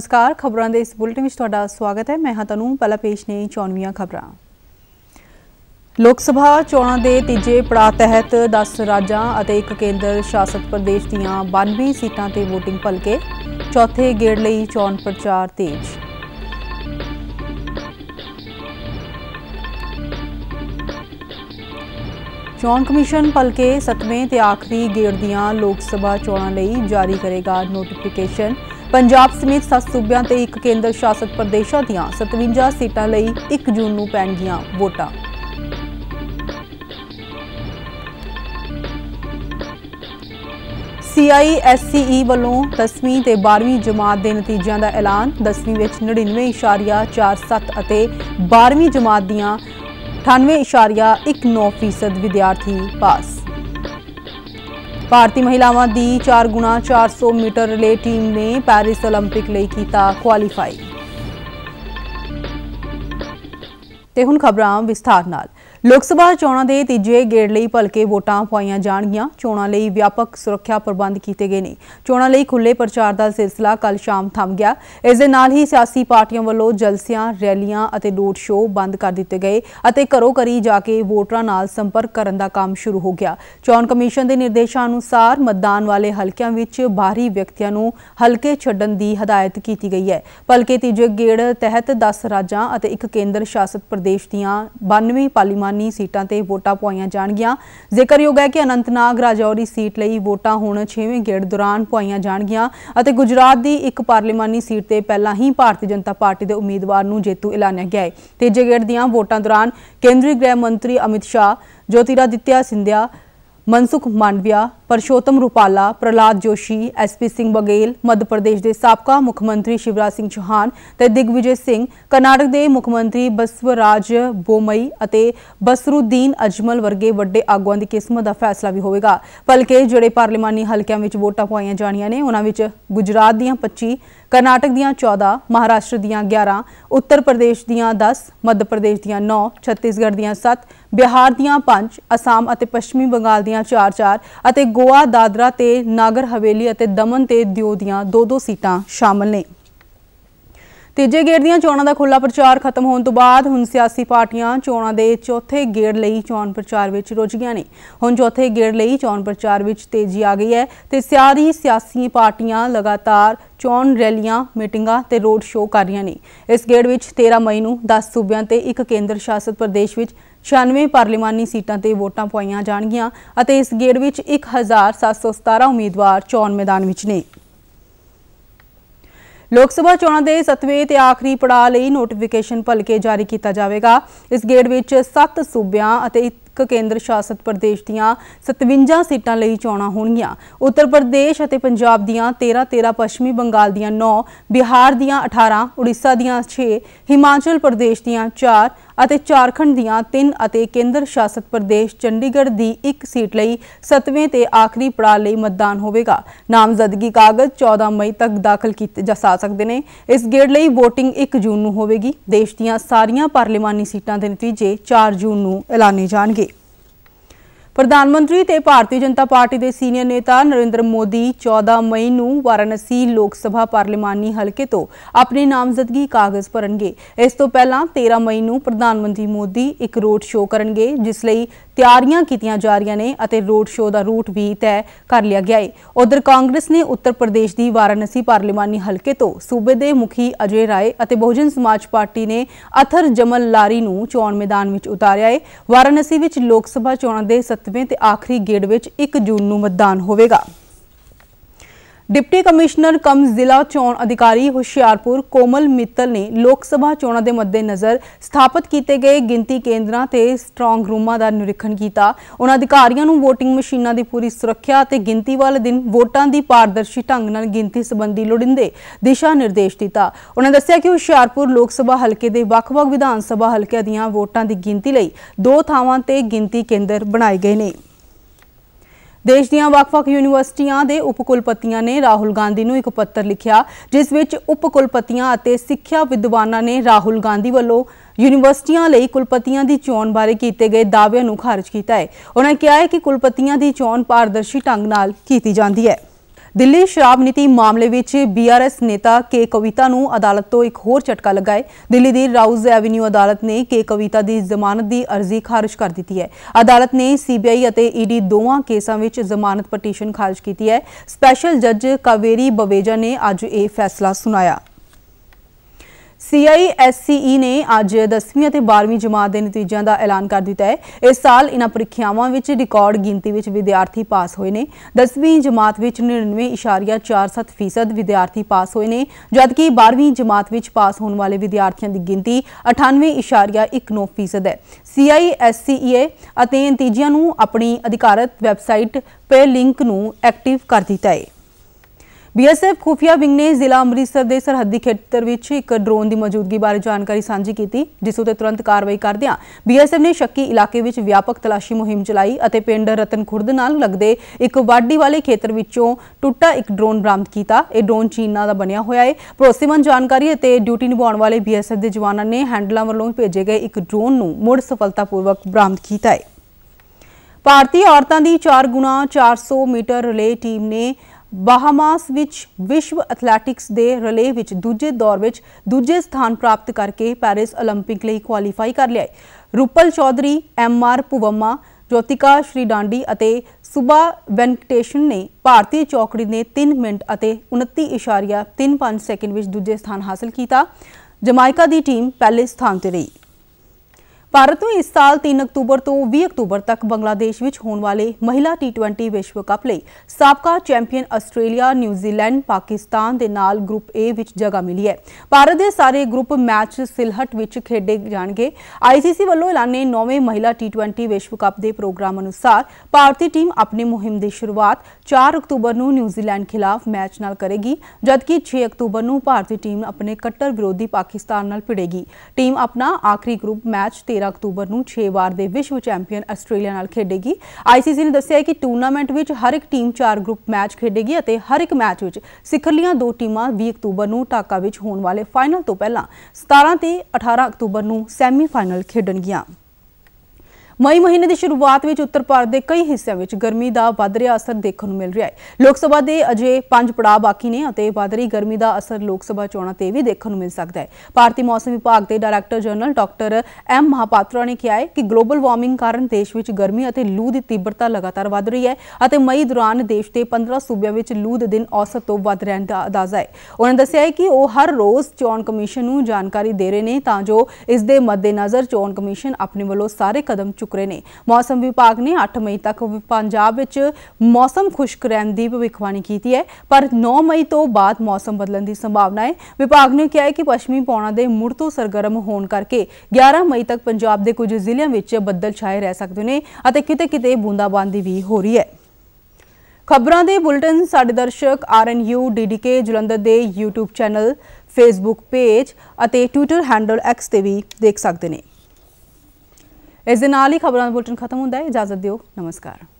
ਨਮਸਕਾਰ ਖਬਰਾਂ ਦੇ ਇਸ ਬੁਲੇਟਿਨ ਵਿੱਚ ਤੁਹਾਡਾ ਸਵਾਗਤ ਹੈ ਮੈਂ ਹਾਂ ਤੁਹਾਨੂੰ ਪਹਿਲਾ ਪੇਸ਼ ਨੇ ਚੋਣਵੀਆਂ ਖਬਰਾਂ ਲੋਕ ਸਭਾ ਚੋਣਾਂ ਦੇ ਤੀਜੇ ਪੜਾਅ ਤਹਿਤ 10 ਰਾਜਾਂ ਅਤੇ ਇੱਕ ਕੇਂਦਰ ਸ਼ਾਸਤ ਪ੍ਰਦੇਸ਼ ਦੀਆਂ 92 ਸੀਟਾਂ ਤੇ VOTING ਭਲਕੇ ਚੌਥੇ ਗੇੜ ਲਈ ਚੋਣ ਪ੍ਰਚਾਰ ਤੇਜ਼ ਚੋਣ ਕਮਿਸ਼ਨ ਭਲਕੇ 7ਵੇਂ ਤੇ ਆਖਰੀ ਗੇੜ ਦੀਆਂ ਲੋਕ ਸਭਾ ਚੋਣਾਂ ਲਈ ਜਾਰੀ ਕਰੇਗਾ ਨੋਟੀਫਿਕੇਸ਼ਨ ਪੰਜਾਬ ਸਮੇਤ 7 ਸੂਬਿਆਂ ਤੇ ਇੱਕ ਕੇਂਦਰ ਸ਼ਾਸਤ ਪ੍ਰਦੇਸ਼ਾਂ ਦੀਆਂ 57 ਸੀਟਾਂ ਲਈ 1 ਜੂਨ ਨੂੰ ਪੈਣਗੀਆਂ ਵੋਟਾਂ ਸੀਆਈਐਸਸੀਈ ਵੱਲੋਂ 10ਵੀਂ ਤੇ 12ਵੀਂ ਜਮਾਤ ਦੇ ਨਤੀਜਿਆਂ ਦਾ ਐਲਾਨ 10ਵੀਂ ਵਿੱਚ 99.47 ਅਤੇ 12ਵੀਂ ਜਮਾਤ ਦੀਆਂ 98.19% ਵਿਦਿਆਰਥੀ ਪਾਸ ਭਾਰਤੀ ਮਹਿਲਾਵਾਂ ਦੀ 4x400 ਮੀਟਰ ਰਿਲੇ ਟੀਮ ਨੇ ਪੈਰਿਸ 올림픽 ਲਈ ਕੀਤਾ ਕੁਆਲੀਫਾਈ ਤੇ ਹੁਣ ਖਬਰਾਂ ਵਿਸਥਾਰ ਨਾਲ ਲੋਕ ਸਭਾ ਚੋਣਾਂ ਦੇ ਤੀਜੇ ਗੇੜ ਲਈ ਭਲਕੇ ਵੋਟਾਂ ਪਾਈਆਂ ਜਾਣਗੀਆਂ ਚੋਣਾਂ ਲਈ ਵਿਆਪਕ ਸੁਰੱਖਿਆ ਪ੍ਰਬੰਧ ਕੀਤੇ ਗਏ ਨੇ ਚੋਣਾਂ ਲਈ ਖੁੱਲੇ ਪ੍ਰਚਾਰ ਦਾ ਸਿਲਸਿਲਾ ਕੱਲ ਸ਼ਾਮ ਥੰਮ ਗਿਆ ਇਸ ਦੇ ਨਾਲ ਹੀ ਸਿਆਸੀ ਪਾਰਟੀਆਂ ਵੱਲੋਂ ਜਲਸਿਆਂ ਰੈਲੀਆਂ ਅਤੇ ਰੋਡ ਸ਼ੋਅ ਬੰਦ ਕਰ ਦਿੱਤੇ ਗਏ ਅਤੇ ਘਰੋ ਘਰੀ ਜਾ ਕੇ ਵੋਟਰਾਂ ਨਾਲ ਸੰਪਰਕ ਕਰਨ ਦਾ ਕੰਮ ਸ਼ੁਰੂ ਹੋ ਗਿਆ ਚੋਣ ਕਮਿਸ਼ਨ ਦੇ ਨਿਰਦੇਸ਼ਾਂ ਅਨੁਸਾਰ ਮਤਦਾਨ ਵਾਲੇ ਹਲਕਿਆਂ ਵਿੱਚ ਬਾਹਰੀ ਵਿਅਕਤੀਆਂ ਨੂੰ ਹਲਕੇ ਛੱਡਣ ਦੀ ਹਦਾਇਤ ਕੀਤੀ ਗਈ ਹੈ ਭਲਕੇ ਤੀਜੇ ਗੇੜ ਤਹਿਤ 10 ਰਾਜਾਂ ਅਤੇ ਇੱਕ ਕੇਂਦਰ ਸ਼ਾਸਿਤ ਪ੍ਰਦੇਸ਼ ਦੀਆਂ 92 ਪਾਰਲੀਮਾਨ ਮਾਨੀ ਸੀਟਾਂ ਤੇ ਵੋਟਾਂ ਪਵਾਈਆਂ ਜਾਣਗੀਆਂ ਜ਼ਿਕਰਯੋਗ ਹੈ ਕਿ ਅਨੰਤਨਾਗ ਰਾਜੌਰੀ ਸੀਟ ਲਈ ਵੋਟਾਂ ਹੁਣ 6ਵੇਂ ਗੇੜ ਦੌਰਾਨ ਪਵਾਈਆਂ ਜਾਣਗੀਆਂ ਅਤੇ ਗੁਜਰਾਤ ਦੀ ਇੱਕ ਪਾਰਲੀਮਾਨੀ ਸੀਟ ਤੇ ਪਹਿਲਾਂ ਹੀ ਭਾਰਤੀ ਜਨਤਾ ਪਾਰਟੀ ਦੇ ਉਮੀਦਵਾਰ ਨੂੰ ਜੇਤੂ ਐਲਾਨਿਆ ਗਿਆ ਹੈ ਤੀਜੇ ਗੇੜ ਦੀਆਂ ਵੋਟਾਂ ਦੌਰਾਨ ਕੇਂਦਰੀ ਗ੍ਰਹਿ ਮੰਤਰੀ ਅਮਿਤ ਸ਼ਾਹ ਜੋਤੀਰਾਦਿੱਤਿਆ ਸਿੰਧਿਆ ਮਨਸੁਖ ਮਾਨਵਿਆ ਪਰਸ਼ੋਤਮ ਰੂਪਾਲਾ ਪ੍ਰਲਾਦ ਜੋਸ਼ੀ ਐਸਪੀ ਸਿੰਘ ਬਗੇਲ ਮੱਧ ਪ੍ਰਦੇਸ਼ ਦੇ ਸਾਬਕਾ ਮੁੱਖ ਮੰਤਰੀ ਸ਼ਿਵਰਾਜ ਸਿੰਘ ਚੌਹਾਨ ਤੇ ਦਿਗਵਿਜੇ ਸਿੰਘ ਕਰਨਾਟਕ ਦੇ ਮੁੱਖ ਮੰਤਰੀ ਬਸਵਰਾਜ ਬੋਮਈ ਅਤੇ ਬਸਰੂਦੀਨ ਅਜਮਲ ਵਰਗੇ ਵੱਡੇ ਆਗੂਆਂ ਦੀ ਕਿਸਮਤ ਦਾ ਫੈਸਲਾ ਵੀ ਹੋਵੇਗਾ ਬਲਕਿ ਜਿਹੜੇ ਪਾਰਲੀਮਾਨੀ ਹਲਕਿਆਂ ਵਿੱਚ ਵੋਟਾਂ ਪਵਾਈਆਂ ਜਾਣੀਆਂ ਨੇ ਉਹਨਾਂ ਵਿੱਚ ਗੁਜਰਾਤ ਦੀਆਂ 25 ਕਰਨਾਟਕ ਦੀਆਂ 14 ਮਹਾਰਾਸ਼ਟਰ ਦੀਆਂ 11 ਉੱਤਰ ਪ੍ਰਦੇਸ਼ ਦੀਆਂ 10 ਮੱਧ ਪ੍ਰਦੇਸ਼ ਦੀਆਂ 9 ਛੱਤੀਸਗੜ੍ਹ ਦੀਆਂ 7 ਬਿਹਾਰ ਦੀਆਂ 5 ਅਸਾਮ ਅਤੇ ਪੱਛਮੀ ਬੰਗਾਲ ਦੀਆਂ 4-4 ਅਤੇ ਗੋਆ ਦਾਦਰਾ ਤੇ ਨਾਗਰ ਹਵੇਲੀ ਅਤੇ ਦਮਨ ਤੇ ਦਿਉ ਦੀਆਂ ਦੋ ਦੋ ਸੀਟਾਂ ਸ਼ਾਮਲ ਨੇ ਤੀਜੇ ਗੇੜ ਦੀਆਂ ਚੋਣਾਂ ਦਾ ਖੁੱਲਾ ਪ੍ਰਚਾਰ ਖਤਮ ਹੋਣ ਤੋਂ ਬਾਅਦ ਹੁਣ ਸਿਆਸੀ ਪਾਰਟੀਆਂ ਚੋਣਾਂ ਦੇ ਚੌਥੇ ਗੇੜ ਲਈ ਚੋਣ ਪ੍ਰਚਾਰ ਵਿੱਚ ਰੁੱਝ ਗਈਆਂ ਨੇ ਹੁਣ ਚੌਥੇ ਗੇੜ ਲਈ ਚੋਣ ਪ੍ਰਚਾਰ ਵਿੱਚ ਤੇਜ਼ੀ ਆ ਗਈ ਹੈ ਤੇ ਸਿਆਰੀ ਸਿਆਸੀ ਪਾਰਟੀਆਂ ਲਗਾਤਾਰ ਚੋਣ ਰੈਲੀਆਂ ਮੀਟਿੰਗਾਂ ਤੇ ਰੋਡ ਸ਼ੋਅ ਕਰ ਰਹੀਆਂ ਨੇ ਇਸ ਗੇੜ ਵਿੱਚ 13 ਮਈ ਨੂੰ 10 ਸੂਬਿਆਂ ਤੇ ਇੱਕ ਕੇਂਦਰ ਸ਼ਾਸਿਤ ਪ੍ਰਦੇਸ਼ ਵਿੱਚ 96 ਪਾਰਲੀਮਾਨੀ ਸੀਟਾਂ ਤੇ ਵੋਟਾਂ ਪਾਈਆਂ ਜਾਣਗੀਆਂ ਅਤੇ ਇਸ ਗੇੜ ਵਿੱਚ 1717 ਉਮੀਦਵਾਰ ਚੋਣ ਮੈਦਾਨ ਵਿੱਚ ਨੇ ਲੋਕ ਸਭਾ ਚੋਣਾਂ ਦੇ 7ਵੇਂ ਤੇ ਆਖਰੀ ਪੜਾਅ ਲਈ ਨੋਟੀਫਿਕੇਸ਼ਨ ਭਲਕੇ ਜਾਰੀ ਕੀਤਾ ਜਾਵੇਗਾ ਇਸ ਗੇੜ ਵਿੱਚ 7 ਸੂਬਿਆਂ ਅਤੇ ਕੇਂਦਰ ਸ਼ਾਸਿਤ ਪ੍ਰਦੇਸ਼ ਦੀਆਂ 57 ਸੀਟਾਂ ਲਈ ਚੋਣਾਂ ਹੋਣਗੀਆਂ ਉੱਤਰ ਪ੍ਰਦੇਸ਼ ਅਤੇ ਪੰਜਾਬ ਦੀਆਂ 13 13 ਪੱਛਮੀ ਬੰਗਾਲ ਦੀਆਂ 9 ਬਿਹਾਰ ਦੀਆਂ 18 ਉੜੀਸਾ ਦੀਆਂ 6 ਹਿਮਾਚਲ ਪ੍ਰਦੇਸ਼ ਦੀਆਂ 4 ਅਤੇ ਝਾਰਖੰਡ ਦੀਆਂ 3 ਅਤੇ ਕੇਂਦਰ ਸ਼ਾਸਿਤ ਪ੍ਰਦੇਸ਼ ਚੰਡੀਗੜ੍ਹ ਦੀ 1 ਸੀਟ ਲਈ 7ਵੇਂ ਤੇ ਆਖਰੀ ਪੜਾਅ ਲਈ ਮਤਦਾਨ ਹੋਵੇਗਾ ਨਾਮਜ਼ਦਗੀ ਕਾਗਜ਼ 14 ਮਈ ਤੱਕ ਦਾਖਲ ਕੀਤੇ ਜਾ ਸਕਦੇ ਨੇ ਇਸ ਗੇੜ ਲਈ VOTING 1 ਜੂਨ ਨੂੰ ਹੋਵੇਗੀ ਦੇਸ਼ ਦੀਆਂ ਸਾਰੀਆਂ ਪਾਰਲੀਮਾਨੀ ਸੀਟਾਂ ਦੇ ਨਤੀਜੇ 4 ਜੂਨ ਨੂੰ ਐਲਾਨੇ ਜਾਣਗੇ ਪ੍ਰਧਾਨ ਮੰਤਰੀ ਤੇ ਭਾਰਤੀ ਜਨਤਾ ਪਾਰਟੀ ਦੇ ਸੀਨੀਅਰ ਨੇਤਾ ਨਰਿੰਦਰ ਮੋਦੀ 14 ਮਈ ਨੂੰ ਵਾਰਾਨਸੀ ਲੋਕ ਸਭਾ ਪਾਰਲੀਮਾਨੀ ਹਲਕੇ ਤੋਂ ਆਪਣੀ ਨਾਮਜ਼ਦਗੀ ਕਾਗਜ਼ ਭਰਨਗੇ ਇਸ ਤੋਂ ਪਹਿਲਾਂ 13 ਮਈ ਨੂੰ ਪ੍ਰਧਾਨ ਮੰਤਰੀ ਮੋਦੀ ਇੱਕ ਰੋਡ ਸ਼ੋਅ ਕਰਨਗੇ ਜਿਸ ਲਈ ਤਿਆਰੀਆਂ ਕੀਤੀਆਂ ਜਾ ਰਹੀਆਂ ਨੇ ਅਤੇ ਰੋਡ ਸ਼ੋਅ ਦਾ ਰੂਟ ਵੀ ਤੈਅ ਕਰ ਲਿਆ ਗਿਆ ਹੈ ਉਧਰ ਕਾਂਗਰਸ ਨੇ ਉੱਤਰ ਪ੍ਰਦੇਸ਼ ਦੀ ਵਾਰਾਨਸੀ ਪਾਰਲੀਮਾਨੀ ਹਲਕੇ ਤੋਂ ਸੂਬੇ ਦੇ ਮੁਖੀ ਅਜੇ ਰਾਏ ਅਤੇ ਬਹੁਜਨ ਸਮਾਜ ਪਾਰਟੀ ਨੇ ਅਥਰ ਜਮਲ ਲਾਰੀ ਨੂੰ ਚੋਣ ਮੈਦਾਨ ਵਿੱਚ ਉਤਾਰਿਆ ਹੈ ਵਾਰਾਨਸੀ ਵਿੱਚ ਲੋਕ ਸਭਾ ਚੋਣਾਂ ਦੇ 7ਵੇਂ ਤੇ ਆਖਰੀ ਗੇੜ ਵਿੱਚ 1 ਜੂਨ ਨੂੰ ਮਤਦਾਨ ਹੋਵੇਗਾ ਡਿਪਟੀ ਕਮਿਸ਼ਨਰ ਕਮ ਜ਼ਿਲ੍ਹਾ ਚੋਣ ਅਧਿਕਾਰੀ ਹੁਸ਼ਿਆਰਪੁਰ ਕੋਮਲ ਮਿੱਤਲ ਨੇ ਲੋਕ ਸਭਾ ਚੋਣਾਂ ਦੇ ਮੱਦੇਨਜ਼ਰ ਸਥਾਪਿਤ ਕੀਤੇ ਗਏ ਗਿਣਤੀ ਕੇਂਦਰਾਂ ਤੇ ਸਟਰੋਂਗ ਰੂਮਾਂ ਦਾ ਨਿਰੀਖਣ ਕੀਤਾ ਉਹਨਾਂ ਅਧਿਕਾਰੀਆਂ ਨੂੰ VOTING ਮਸ਼ੀਨਾਂ ਦੀ ਪੂਰੀ ਸੁਰੱਖਿਆ ਅਤੇ ਗਿਣਤੀ ਵਾਲੇ ਦਿਨ ਵੋਟਾਂ ਦੀ ਪਾਰਦਰਸ਼ੀ ਢੰਗ ਨਾਲ ਗਿਣਤੀ ਸੰਬੰਧੀ ਲੋੜਿੰਦੇ ਦਿਸ਼ਾ ਨਿਰਦੇਸ਼ ਦਿੱਤਾ ਉਹਨਾਂ ਦੱਸਿਆ ਕਿ ਹੁਸ਼ਿਆਰਪੁਰ ਲੋਕ ਸਭਾ ਹਲਕੇ ਦੇ ਵੱਖ-ਵੱਖ ਵਿਧਾਨ ਸਭਾ ਹਲਕਿਆਂ ਦੀਆਂ ਵੋਟਾਂ ਦੀ ਗਿਣਤੀ ਲਈ ਦੋ ਥਾਵਾਂ ਤੇ ਗਿਣਤੀ ਕੇਂਦਰ ਬਣਾਏ ਗਏ ਨੇ ਦੇਸ਼ ਦੀਆਂ ਵੱਖ-ਵੱਖ ਯੂਨੀਵਰਸਿਟੀਆਂ ਦੇ ਉਪਕੁਲਪਤੀਆਂ ਨੇ ਰਾਹੁਲ ਗਾਂਧੀ ਨੂੰ ਇੱਕ ਪੱਤਰ ਲਿਖਿਆ ਜਿਸ ਵਿੱਚ ਉਪਕੁਲਪਤੀਆਂ ਅਤੇ ਸਿੱਖਿਆ ਵਿਦਵਾਨਾਂ ਨੇ ਰਾਹੁਲ ਗਾਂਧੀ ਵੱਲੋਂ ਯੂਨੀਵਰਸਿਟੀਆਂ ਲਈ ਕੁਲਪਤੀਆਂ ਦੀ ਚੋਣ ਬਾਰੇ ਕੀਤੇ ਗਏ ਦਾਅਵਿਆਂ ਨੂੰ ਖਾਰਜ ਕੀਤਾ ਹੈ ਉਹਨਾਂ ਕਿਹਾ ਹੈ ਕਿ ਕੁਲਪਤੀਆਂ ਦੀ ਚੋਣ ਪਾਰਦਰਸ਼ੀ ਢੰਗ ਨਾਲ ਕੀਤੀ ਜਾਂਦੀ ਹੈ ਦਿੱਲੀ ਸ਼ਰਾਬ ਨੀਤੀ ਮਾਮਲੇ ਵਿੱਚ ਬੀਆਰਐਸ ਨੇਤਾ ਕੇ ਕਵਿਤਾ ਨੂੰ ਅਦਾਲਤ ਤੋਂ ਇੱਕ ਹੋਰ ਝਟਕਾ ਲਗਾਏ ਦਿੱਲੀ ਦੀ ਰਾਉਜ਼ ਐਵਨਿਊ ਅਦਾਲਤ ਨੇ ਕੇ ਕਵਿਤਾ ਦੀ ਜ਼ਮਾਨਤ ਦੀ ਅਰਜ਼ੀ ਖਾਰਜ ਕਰ ਦਿੱਤੀ ਹੈ ਅਦਾਲਤ ਨੇ ਸੀਬੀਆਈ ਅਤੇ ਈਡੀ e ਦੋਵਾਂ ਕੇਸਾਂ ਵਿੱਚ ਜ਼ਮਾਨਤ ਪਟੀਸ਼ਨ ਖਾਰਜ ਕੀਤੀ ਹੈ ਸਪੈਸ਼ਲ ਜੱਜ ਕਾਵੇਰੀ ਬਵੇਜਾ ਨੇ ਅੱਜ ਇਹ ਫੈਸਲਾ ਸੁਣਾਇਆ ਸੀਆਈਐਸਸੀਈ e ਨੇ ਅੱਜ 10ਵੀਂ ਅਤੇ 12ਵੀਂ ਜਮਾਤ ਦੇ ਨਤੀਜਿਆਂ ਦਾ ਐਲਾਨ ਕਰ ਦਿੱਤਾ ਹੈ ਇਸ ਸਾਲ ਇਹਨਾਂ ਪ੍ਰੀਖਿਆਵਾਂ ਵਿੱਚ ਰਿਕਾਰਡ ਗਿਣਤੀ ਵਿੱਚ ਵਿਦਿਆਰਥੀ ਪਾਸ ਹੋਏ ਨੇ 10ਵੀਂ ਜਮਾਤ ਵਿੱਚ 99.47% ਵਿਦਿਆਰਥੀ ਪਾਸ ਹੋਏ ਨੇ ਜਦਕਿ 12ਵੀਂ ਜਮਾਤ ਵਿੱਚ ਪਾਸ ਹੋਣ ਵਾਲੇ ਵਿਦਿਆਰਥੀਆਂ ਦੀ ਗਿਣਤੀ 98.19% ਹੈ ਸੀਆਈਐਸਸੀਈ e ਅਤੇ ਨਤੀਜਿਆਂ ਨੂੰ ਆਪਣੀ ਅਧਿਕਾਰਤ ਵੈਬਸਾਈਟ ਪੇ ਲਿੰਕ ਨੂੰ ਐਕਟਿਵ ਕਰ ਦਿੱਤਾ ਹੈ ਬੀਐਸਐਫ ਖੂਫੀਆ ਵਿੰਗ ਨੇ ਜ਼ਿਲ੍ਹਾ ਅੰਮ੍ਰਿਤਸਰ ਦੇ ਸਰਹੱਦੀ ਖੇਤਰ ਵਿੱਚ ਇੱਕ ਡਰੋਨ ਦੀ ਮੌਜੂਦਗੀ ਬਾਰੇ ਜਾਣਕਾਰੀ ਸਾਂਝੀ ਕੀਤੀ ਜਿਸ ਉਤੇ ਤੁਰੰਤ ਕਾਰਵਾਈ ਕਰਦਿਆਂ ਬੀਐਸਐਫ ਨੇ ਸ਼ੱਕੀ ਇਲਾਕੇ ਵਿੱਚ ਵਿਆਪਕ ਤਲਾਸ਼ੀ ਮੁਹਿੰਮ ਚਲਾਈ ਅਤੇ ਪਿੰਡ ਰਤਨ ਖੁਰਦ ਨਾਲ ਲੱਗਦੇ ਇੱਕ ਵਾਢੀ ਵਾਲੇ ਖੇਤਰ ਵਿੱਚੋਂ ਟੁੱਟਾ ਇੱਕ ਡਰੋਨ ਬਰਾਮਦ ਕੀਤਾ ਇਹ ਡਰੋਨ ਚੀਨਾ ਦਾ ਬਣਿਆ ਹੋਇਆ ਹੈ ਭਰੋਸੇਮੰਦ ਜਾਣਕਾਰੀ ਅਤੇ ਡਿਊਟੀ ਨਿਭਾਉਣ ਵਾਲੇ ਬੀਐਸਐਫ ਦੇ ਜਵਾਨਾਂ ਨੇ ਹੈਂਡਲਾਂ ਵੱਲੋਂ ਭੇਜੇ ਗਏ ਇੱਕ ਡਰੋਨ ਨੂੰ ਮੁੜ ਸਫਲਤਾਪੂਰਵਕ ਬਰਾਮਦ ਕੀਤਾ ਹੈ ਭਾਰਤੀ ਔਰਤਾਂ ਦੀ 4 ਗੁਣਾ 400 ਮੀਟਰ ਰਿਲੇ ਟੀਮ ਨੇ ਬਾਹਾਮਾਸ ਵਿੱਚ ਵਿਸ਼ਵ ਐਥਲੈਟਿਕਸ ਦੇ ਰਿਲੇ ਵਿੱਚ ਦੂਜੇ ਦੌਰ ਵਿੱਚ ਦੂਜੇ ਸਥਾਨ ਪ੍ਰਾਪਤ ਕਰਕੇ ਪੈਰਿਸ 올림픽 ਲਈ ਕੁਆਲੀਫਾਈ ਕਰ ਲਿਆ ਰੂਪਲ ਚੌਧਰੀ ਐਮ ਆਰ ਪੁਵਮਾ ਜੋਤਿਕਾ ਸ਼੍ਰੀ ਡਾਂਡੀ ਅਤੇ ਸੁਬਾ ਵੈਂਕਟੇਸ਼ਨ ਨੇ ਭਾਰਤੀ ਚੌਕੜੀ ਨੇ 3 ਮਿੰਟ ਅਤੇ 29.35 ਸੈਕਿੰਡ ਵਿੱਚ ਦੂਜੇ ਸਥਾਨ ਹਾਸਲ ਕੀਤਾ ਜਮਾਇਕਾ ਦੀ ਟੀਮ ਪਹਿਲੇ ਸਥਾਨ ਤੇ ਰਹੀ ਭਾਰਤ ਨੂੰ ਇਸ ਸਾਲ 3 ਅਕਤੂਬਰ ਤੋਂ 20 ਅਕਤੂਬਰ ਤੱਕ ਬੰਗਲਾਦੇਸ਼ ਵਿੱਚ ਹੋਣ ਵਾਲੇ ਮਹਿਲਾ T20 ਵਿਸ਼ਵ ਕੱਪ ਲਈ ਸਾਬਕਾ ਚੈਂਪੀਅਨ ਆਸਟ੍ਰੇਲੀਆ ਨਿਊਜ਼ੀਲੈਂਡ ਪਾਕਿਸਤਾਨ ਦੇ ਨਾਲ ਗਰੁੱਪ A ਵਿੱਚ ਜਗ੍ਹਾ ਮਿਲੀ ਹੈ ਭਾਰਤ ਦੇ ਸਾਰੇ ਗਰੁੱਪ ਮੈਚ ਸਿਲਹਟ ਵਿੱਚ ਖੇਡੇ ਜਾਣਗੇ ICC ਵੱਲੋਂ ਐਲਾਨੇ 9ਵੇਂ ਮਹਿਲਾ T20 ਵਿਸ਼ਵ ਕੱਪ ਦੇ ਪ੍ਰੋਗਰਾਮ ਅਨੁਸਾਰ ਭਾਰਤੀ ਟੀਮ ਆਪਣੀ ਮੁਹਿੰਮ ਦੀ ਸ਼ੁਰੂਆਤ 4 ਅਕਤੂਬਰ ਨੂੰ ਨਿਊਜ਼ੀਲੈਂਡ ਖਿਲਾਫ ਮੈਚ ਨਾਲ ਕਰੇਗੀ ਜਦਕਿ 6 ਅਕਤੂਬਰ ਨੂੰ ਭਾਰਤੀ ਟੀਮ ਆਪਣੇ ਕੱਟਰ ਵਿਰੋਧੀ ਪਾਕਿਸਤਾਨ ਨਾਲ ਭਿੜੇਗੀ ਟੀਮ ਆਪਣਾ ਆਖਰੀ ਗਰੁੱਪ ਮੈਚ 13 13 ਅਕਤੂਬਰ ਨੂੰ 6 ਵਾਰ ਦੇ ਵਿਸ਼ਵ ਚੈਂਪੀਅਨ ਆਸਟ੍ਰੇਲੀਆ ਨਾਲ ਖੇਡੇਗੀ ਆਈਸੀਸੀ ਨੇ ਦੱਸਿਆ ਹੈ ਕਿ ਟੂਰਨਾਮੈਂਟ ਵਿੱਚ ਹਰ ਇੱਕ ਟੀਮ 4 ਗਰੁੱਪ ਮੈਚ ਖੇਡੇਗੀ ਅਤੇ ਹਰ ਇੱਕ ਮੈਚ ਵਿੱਚ ਸਿਖਰਲੀਆਂ ਦੋ ਟੀਮਾਂ 20 ਅਕਤੂਬਰ ਨੂੰ ਢਾਕਾ ਵਿੱਚ ਹੋਣ ਵਾਲੇ ਫਾਈਨਲ ਤੋਂ ਪਹਿਲਾਂ 17 ਤੇ 18 ਅਕਤੂਬਰ ਨੂੰ ਸੈਮੀਫਾਈਨਲ ਖੇਡਣਗੀਆਂ ਮਈ ਮਹੀਨੇ ਦੀ ਸ਼ੁਰੂਆਤ ਵਿੱਚ ਉੱਤਰ ਭਾਰਤ ਦੇ ਕਈ ਹਿੱਸਿਆਂ ਵਿੱਚ ਗਰਮੀ ਦਾ ਵੱਧ ਰਿਹਾ ਅਸਰ ਦੇਖਣ ਨੂੰ ਮਿਲ ਰਿਹਾ ਹੈ ਲੋਕ ਸਭਾ ਦੇ ਅਜੇ ਪੰਜ ਪੜਾਅ ਬਾਕੀ ਨੇ ਅਤੇ ਵੱਧ ਰਹੀ ਗਰਮੀ ਦਾ ਅਸਰ ਲੋਕ ਸਭਾ ਚੋਣਾਂ ਤੇ ਵੀ ਦੇਖਣ ਨੂੰ ਮਿਲ ਸਕਦਾ ਹੈ ਭਾਰਤੀ ਮੌਸਮ ਵਿਭਾਗ ਦੇ director general doctor M Mohapatra ਨੇ ਕਿਹਾ ਹੈ ਕਿ ਗਲੋਬਲ ਵਾਰਮਿੰਗ ਕਾਰਨ ਦੇਸ਼ ਵਿੱਚ ਗਰਮੀ ਅਤੇ ਲੂ ਦੀ ਤੀਬਰਤਾ ਲਗਾਤਾਰ ਵੱਧ ਰਹੀ ਹੈ ਅਤੇ ਮਈ ਦੌਰਾਨ ਦੇਸ਼ ਦੇ 15 ਸੂਬਿਆਂ ਵਿੱਚ ਲੂ ਦੇ ਦਿਨ ਔਸਤ ਤੋਂ ਵੱਧ ਰਹਿਣ ਦਾ ਅੰਦਾਜ਼ਾ ਹੈ ਉਹਨਾਂ ਦੱਸਿਆ ਹੈ ਕਿ ਉਹ ਹਰ ਰੋਜ਼ ਚੋਣ ਕਮਿਸ਼ਨ ਨੂੰ ਜਾਣਕਾਰੀ ਦੇ ਰਹੇ ਨੇ ਤਾਂ ਜੋ ਇਸ ਦੇ ਮੱਦੇਨਜ਼ਰ ਚੋਣ ਕਮਿਸ਼ਨ ਆਪਣੇ ਵੱਲੋਂ ਸਾਰੇ ਕਦਮ ਚੁੱਕ ਚੁੱਕ ਰਹੇ ਨੇ ਮੌਸਮ ਵਿਭਾਗ ਨੇ 8 ਮਈ ਤੱਕ ਪੰਜਾਬ ਵਿੱਚ ਮੌਸਮ ਖੁਸ਼ਕ ਰਹਿਣ ਦੀ ਭਵਿੱਖਬਾਣੀ ਕੀਤੀ ਹੈ ਪਰ 9 ਮਈ ਤੋਂ ਬਾਅਦ ਮੌਸਮ ਬਦਲਣ ਦੀ ਸੰਭਾਵਨਾ ਹੈ ਵਿਭਾਗ ਨੇ ਕਿਹਾ ਹੈ ਕਿ ਪੱਛਮੀ ਪੌਣਾ ਦੇ ਮੁੜ ਤੋਂ ਸਰਗਰਮ ਹੋਣ ਕਰਕੇ 11 ਮਈ ਤੱਕ ਪੰਜਾਬ ਦੇ ਕੁਝ ਜ਼ਿਲ੍ਹਿਆਂ ਵਿੱਚ ਬੱਦਲ ਛਾਏ ਰਹਿ ਸਕਦੇ ਨੇ ਅਤੇ ਕਿਤੇ-ਕਿਤੇ ਬੂੰਦਾਬਾਂਦੀ ਵੀ ਹੋ ਰਹੀ ਹੈ ਖਬਰਾਂ ਦੇ ਬੁਲਟਨ ਸਾਡੇ ਦਰਸ਼ਕ RNU DDK ਜਲੰਧਰ ਦੇ YouTube ਚੈਨਲ Facebook ਪੇਜ ਅਤੇ Twitter ਹੈਂਡਲ X ਤੇ ਵੀ ਦੇਖ ਸਕਦੇ ਨੇ ਇਸ ਦੇ ਨਾਲ ਹੀ ਖਬਰਾਂ ਦਾ ਬੁਲਟਨ ਖਤਮ ਹੁੰਦਾ ਹੈ ਇਜਾਜ਼ਤ ਦਿਓ ਨਮਸਕਾਰ